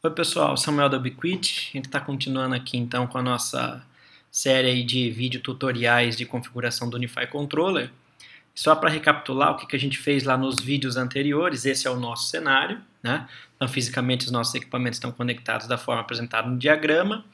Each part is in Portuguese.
Oi pessoal, Samuel da Ubiquiti. A gente está continuando aqui então com a nossa série de vídeo tutoriais de configuração do Unify Controller. Só para recapitular o que, que a gente fez lá nos vídeos anteriores, esse é o nosso cenário. Né? Então, fisicamente, os nossos equipamentos estão conectados da forma apresentada no diagrama.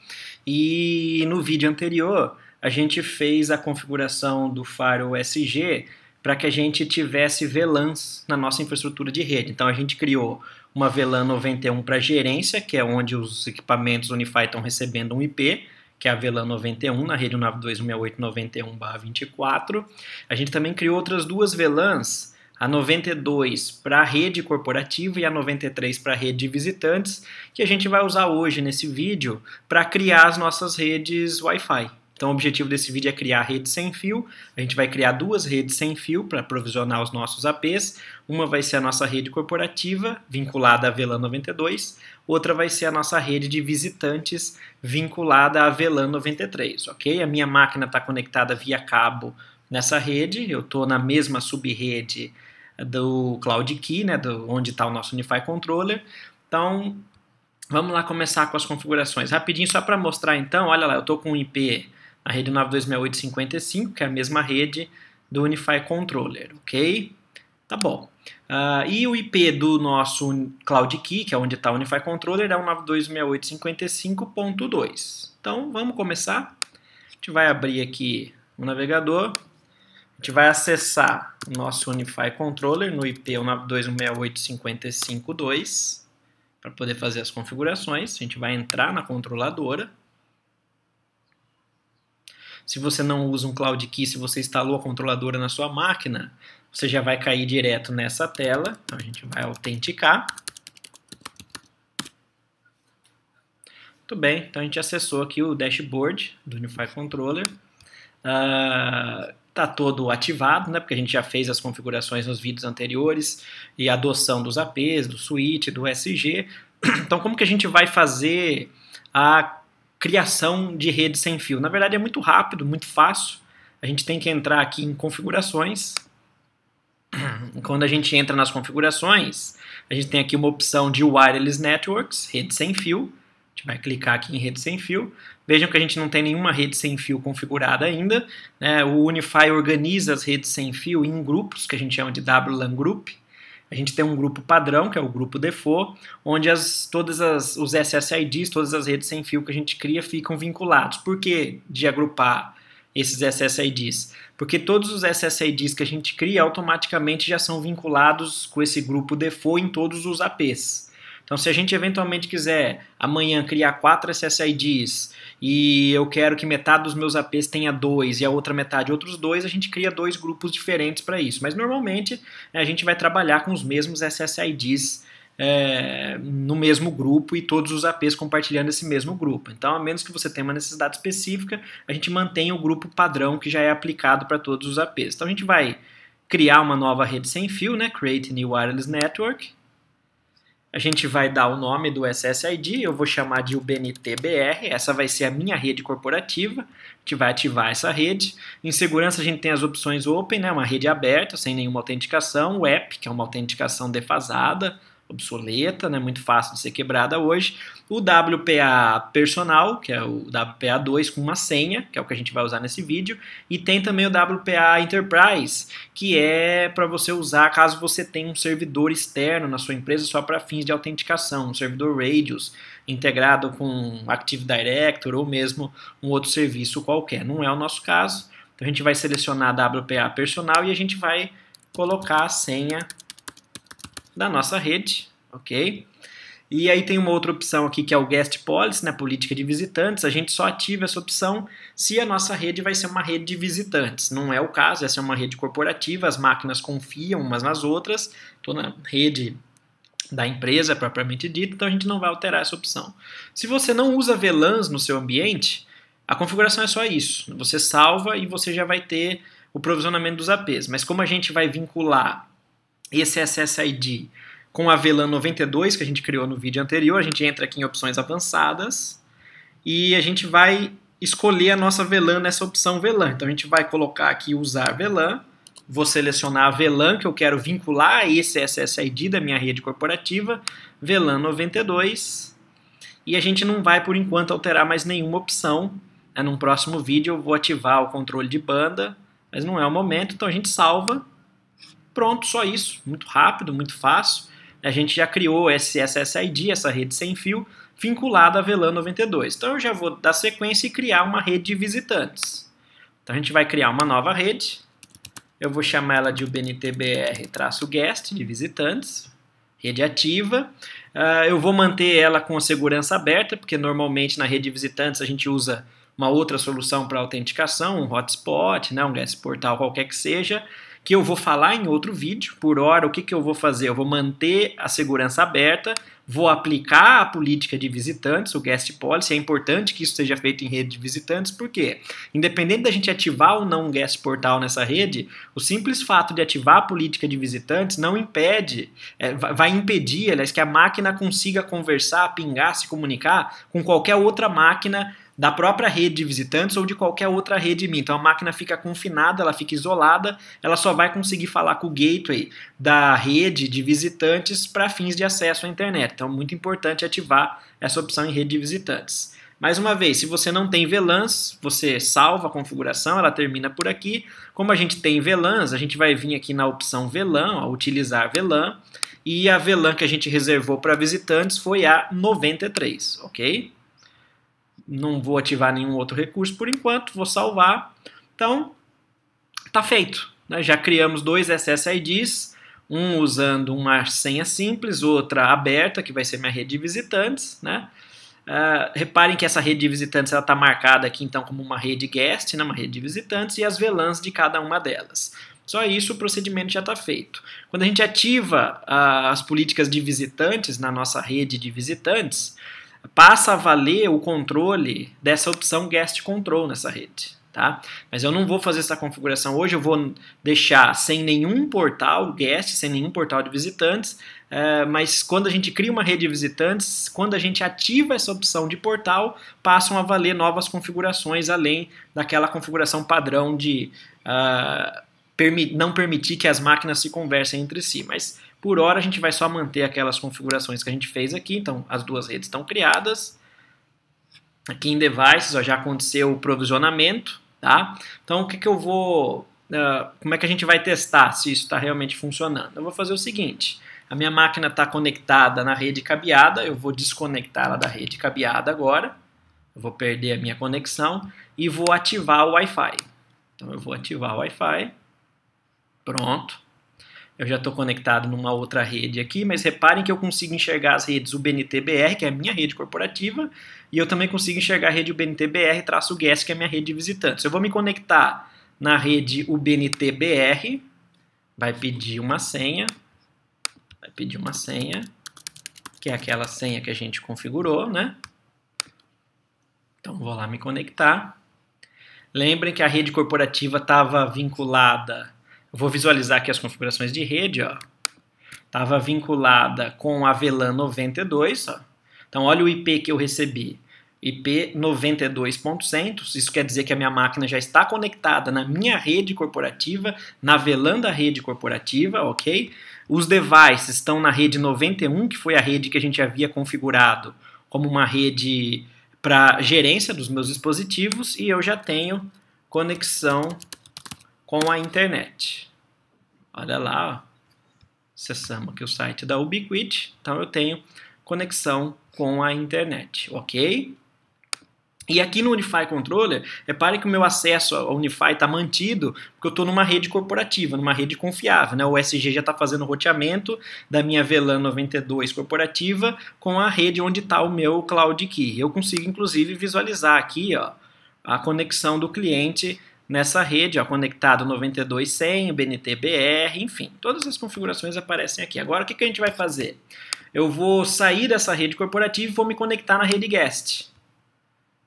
E no vídeo anterior, a gente fez a configuração do faro SG para que a gente tivesse VLANs na nossa infraestrutura de rede. Então a gente criou uma VLAN 91 para gerência, que é onde os equipamentos Unify estão recebendo um IP, que é a VLAN 91, na rede 92.168.91/24. A gente também criou outras duas VLANs, a 92 para a rede corporativa e a 93 para a rede de visitantes, que a gente vai usar hoje nesse vídeo para criar as nossas redes Wi-Fi. Então, o objetivo desse vídeo é criar rede sem fio. A gente vai criar duas redes sem fio para provisionar os nossos APs. Uma vai ser a nossa rede corporativa, vinculada à VLAN 92. Outra vai ser a nossa rede de visitantes, vinculada à VLAN 93, ok? A minha máquina está conectada via cabo nessa rede. Eu estou na mesma sub rede do Cloud Key, né, do, onde está o nosso Unify Controller. Então, vamos lá começar com as configurações. Rapidinho, só para mostrar então, olha lá, eu estou com um IP a rede 926855, que é a mesma rede do Unify Controller, ok? Tá bom. Uh, e o IP do nosso Cloud Key, que é onde está o Unify Controller, é o 926855.2. Então, vamos começar. A gente vai abrir aqui o navegador. A gente vai acessar o nosso Unify Controller no IP 926855.2 para poder fazer as configurações. A gente vai entrar na controladora. Se você não usa um Cloud Key, se você instalou a controladora na sua máquina, você já vai cair direto nessa tela. Então a gente vai autenticar. Muito bem, então a gente acessou aqui o dashboard do Unify Controller. Está ah, todo ativado, né? Porque a gente já fez as configurações nos vídeos anteriores e a adoção dos APs, do switch, do SG. Então, como que a gente vai fazer a criação de rede sem fio. Na verdade, é muito rápido, muito fácil. A gente tem que entrar aqui em configurações. Quando a gente entra nas configurações, a gente tem aqui uma opção de Wireless Networks, rede sem fio. A gente vai clicar aqui em rede sem fio. Vejam que a gente não tem nenhuma rede sem fio configurada ainda. Né? O Unify organiza as redes sem fio em grupos, que a gente chama de WLAN Group. A gente tem um grupo padrão, que é o grupo default, onde as, todas as, os SSIDs, todas as redes sem fio que a gente cria ficam vinculados. Por que de agrupar esses SSIDs? Porque todos os SSIDs que a gente cria automaticamente já são vinculados com esse grupo default em todos os APs. Então, se a gente eventualmente quiser amanhã criar quatro SSIDs e eu quero que metade dos meus APs tenha dois e a outra metade outros dois, a gente cria dois grupos diferentes para isso. Mas normalmente né, a gente vai trabalhar com os mesmos SSIDs. É, no mesmo grupo e todos os APs compartilhando esse mesmo grupo. Então, a menos que você tenha uma necessidade específica, a gente mantém o grupo padrão que já é aplicado para todos os APs. Então, a gente vai criar uma nova rede sem fio, né? Create New Wireless Network. A gente vai dar o nome do SSID, eu vou chamar de UBNTBR, essa vai ser a minha rede corporativa, a gente vai ativar essa rede. Em segurança a gente tem as opções Open, né, uma rede aberta, sem nenhuma autenticação, o app, que é uma autenticação defasada, obsoleta, né, muito fácil de ser quebrada hoje. O WPA personal, que é o WPA2 com uma senha, que é o que a gente vai usar nesse vídeo, e tem também o WPA Enterprise, que é para você usar caso você tenha um servidor externo na sua empresa só para fins de autenticação, um servidor Radius integrado com Active Directory ou mesmo um outro serviço qualquer. Não é o nosso caso. Então a gente vai selecionar WPA personal e a gente vai colocar a senha da nossa rede, ok? E aí tem uma outra opção aqui que é o guest policy, né, política de visitantes. A gente só ativa essa opção se a nossa rede vai ser uma rede de visitantes. Não é o caso, essa é uma rede corporativa, as máquinas confiam umas nas outras, Estou na rede da empresa é propriamente dita, então a gente não vai alterar essa opção. Se você não usa VLANs no seu ambiente, a configuração é só isso. Você salva e você já vai ter o provisionamento dos APs. Mas como a gente vai vincular esse é SSID com a VLAN 92 que a gente criou no vídeo anterior, a gente entra aqui em opções avançadas e a gente vai escolher a nossa VLAN nessa opção VLAN. Então a gente vai colocar aqui usar VLAN, vou selecionar a VLAN que eu quero vincular a esse SSID da minha rede corporativa, VLAN 92, e a gente não vai por enquanto alterar mais nenhuma opção. Né, num próximo vídeo eu vou ativar o controle de banda, mas não é o momento, então a gente salva Pronto, só isso. Muito rápido, muito fácil. A gente já criou esse SSID, essa rede sem fio, vinculada à VLAN 92. Então eu já vou dar sequência e criar uma rede de visitantes. Então a gente vai criar uma nova rede. Eu vou chamar ela de ubntbr-guest, de visitantes, rede ativa. Uh, eu vou manter ela com a segurança aberta, porque normalmente na rede de visitantes a gente usa uma outra solução para autenticação, um hotspot, né, um guest portal qualquer que seja que eu vou falar em outro vídeo. Por hora, o que, que eu vou fazer? Eu vou manter a segurança aberta, vou aplicar a política de visitantes, o guest policy, é importante que isso seja feito em rede de visitantes, porque independente da gente ativar ou não um guest portal nessa rede, o simples fato de ativar a política de visitantes não impede, é, vai impedir, aliás, que a máquina consiga conversar, pingar, se comunicar com qualquer outra máquina da própria rede de visitantes ou de qualquer outra rede Então a máquina fica confinada, ela fica isolada, ela só vai conseguir falar com o gateway da rede de visitantes para fins de acesso à internet. Então, muito importante ativar essa opção em rede de visitantes. Mais uma vez, se você não tem VLANs, você salva a configuração, ela termina por aqui. Como a gente tem VLANs, a gente vai vir aqui na opção VLAN, ó, utilizar VLAN, e a VLAN que a gente reservou para visitantes foi a 93, ok? Não vou ativar nenhum outro recurso por enquanto, vou salvar. Então, tá feito. Né? Já criamos dois SSIDs, um usando uma senha simples, outra aberta, que vai ser minha rede de visitantes, né? Uh, reparem que essa rede de visitantes está marcada aqui então como uma rede guest, né, uma rede de visitantes, e as VLANs de cada uma delas. Só isso o procedimento já está feito. Quando a gente ativa uh, as políticas de visitantes na nossa rede de visitantes, passa a valer o controle dessa opção guest control nessa rede tá? Mas eu não vou fazer essa configuração hoje, eu vou deixar sem nenhum portal guest, sem nenhum portal de visitantes, Uh, mas quando a gente cria uma rede de visitantes, quando a gente ativa essa opção de portal, passam a valer novas configurações além daquela configuração padrão de uh, permi não permitir que as máquinas se conversem entre si. Mas por hora a gente vai só manter aquelas configurações que a gente fez aqui, então as duas redes estão criadas. Aqui em devices ó, já aconteceu o provisionamento, tá? Então o que, que eu vou, uh, como é que a gente vai testar se isso está realmente funcionando? Eu vou fazer o seguinte, a minha máquina está conectada na rede cabeada, eu vou desconectá-la da rede cabeada agora, eu vou perder a minha conexão e vou ativar o Wi-Fi. Então eu vou ativar o Wi-Fi, pronto. Eu já estou conectado numa outra rede aqui, mas reparem que eu consigo enxergar as redes UBNTBR, que é a minha rede corporativa, e eu também consigo enxergar a rede UBNTBR traço guest, que é a minha rede de visitantes. Eu vou me conectar na rede UBNTBR, vai pedir uma senha, vai pedir uma senha, que é aquela senha que a gente configurou, né? Então vou lá me conectar. Lembrem que a rede corporativa estava vinculada eu vou visualizar aqui as configurações de rede, ó. Estava vinculada com a VLAN 92, ó. Então, olha o IP que eu recebi. IP 92.100, isso quer dizer que a minha máquina já está conectada na minha rede corporativa, na VLAN da rede corporativa, ok? Os devices estão na rede 91, que foi a rede que a gente havia configurado como uma rede para gerência dos meus dispositivos, e eu já tenho conexão com a internet. Olha lá, ó. acessamos aqui o site da Ubiquiti, então eu tenho conexão com a internet, ok? E aqui no Unify Controller, repare que o meu acesso ao Unify está mantido, porque eu estou numa rede corporativa, numa rede confiável. Né? O SG já está fazendo o roteamento da minha VLAN 92 corporativa com a rede onde está o meu Cloud Key. Eu consigo, inclusive, visualizar aqui ó, a conexão do cliente Nessa rede, ó, conectado 92.100, BNT-BR, enfim, todas as configurações aparecem aqui. Agora, o que, que a gente vai fazer? Eu vou sair dessa rede corporativa e vou me conectar na rede guest.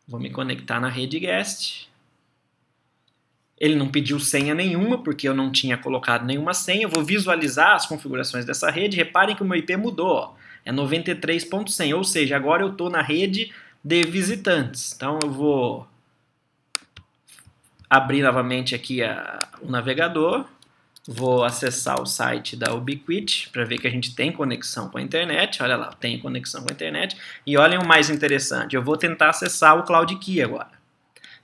Vou me conectar na rede guest. Ele não pediu senha nenhuma, porque eu não tinha colocado nenhuma senha. Eu vou visualizar as configurações dessa rede. Reparem que o meu IP mudou, ó. é 93.100, ou seja, agora eu estou na rede de visitantes. Então, eu vou abrir novamente aqui a, o navegador, vou acessar o site da Ubiquiti para ver que a gente tem conexão com a internet. Olha lá, tem conexão com a internet. E olhem o mais interessante, eu vou tentar acessar o Cloud Key agora.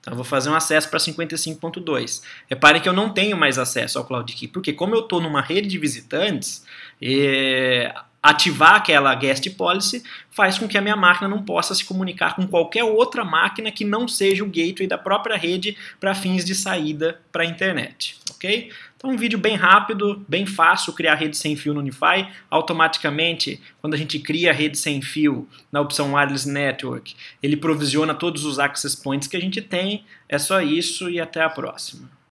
Então eu vou fazer um acesso para 55.2. Reparem que eu não tenho mais acesso ao Cloud Key, porque como eu estou numa rede de visitantes, é, ativar aquela guest policy faz com que a minha máquina não possa se comunicar com qualquer outra máquina que não seja o gateway da própria rede para fins de saída para a internet, ok? Então um vídeo bem rápido, bem fácil, criar rede sem fio no Unify. Automaticamente, quando a gente cria a rede sem fio na opção Wireless Network, ele provisiona todos os access points que a gente tem. É só isso e até a próxima.